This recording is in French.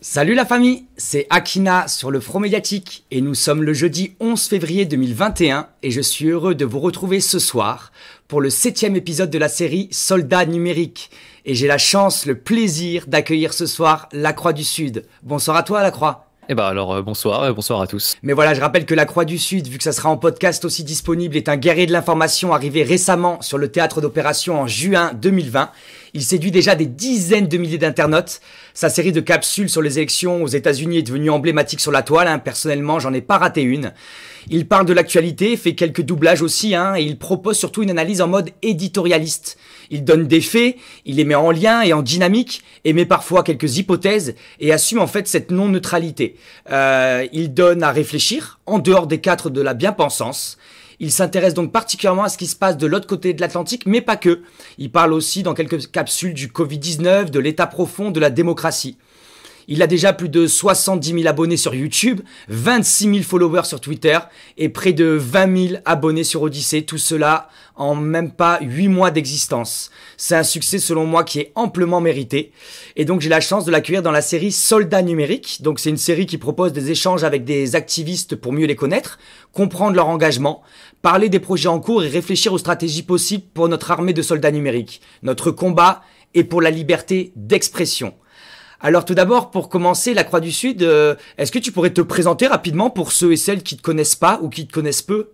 Salut la famille, c'est Akina sur le Front Médiatique et nous sommes le jeudi 11 février 2021 et je suis heureux de vous retrouver ce soir pour le septième épisode de la série Soldats numériques. Et j'ai la chance, le plaisir d'accueillir ce soir La Croix du Sud. Bonsoir à toi La Croix. Eh ben alors euh, bonsoir, bonsoir à tous. Mais voilà, je rappelle que La Croix du Sud, vu que ça sera en podcast aussi disponible, est un guerrier de l'information arrivé récemment sur le théâtre d'opération en juin 2020. Il séduit déjà des dizaines de milliers d'internautes. Sa série de capsules sur les élections aux États-Unis est devenue emblématique sur la toile. Hein. Personnellement, j'en ai pas raté une. Il parle de l'actualité, fait quelques doublages aussi, hein, et il propose surtout une analyse en mode éditorialiste. Il donne des faits, il les met en lien et en dynamique, émet parfois quelques hypothèses et assume en fait cette non-neutralité. Euh, il donne à réfléchir, en dehors des quatre de la bien-pensance. Il s'intéresse donc particulièrement à ce qui se passe de l'autre côté de l'Atlantique, mais pas que. Il parle aussi dans quelques capsules du Covid-19, de l'état profond, de la démocratie. Il a déjà plus de 70 000 abonnés sur YouTube, 26 000 followers sur Twitter et près de 20 000 abonnés sur Odyssey. Tout cela en même pas 8 mois d'existence. C'est un succès selon moi qui est amplement mérité. Et donc j'ai la chance de l'accueillir dans la série Soldats numériques. Donc c'est une série qui propose des échanges avec des activistes pour mieux les connaître, comprendre leur engagement, parler des projets en cours et réfléchir aux stratégies possibles pour notre armée de soldats numériques, notre combat et pour la liberté d'expression. Alors tout d'abord, pour commencer, la Croix du Sud, euh, est-ce que tu pourrais te présenter rapidement pour ceux et celles qui ne te connaissent pas ou qui te connaissent peu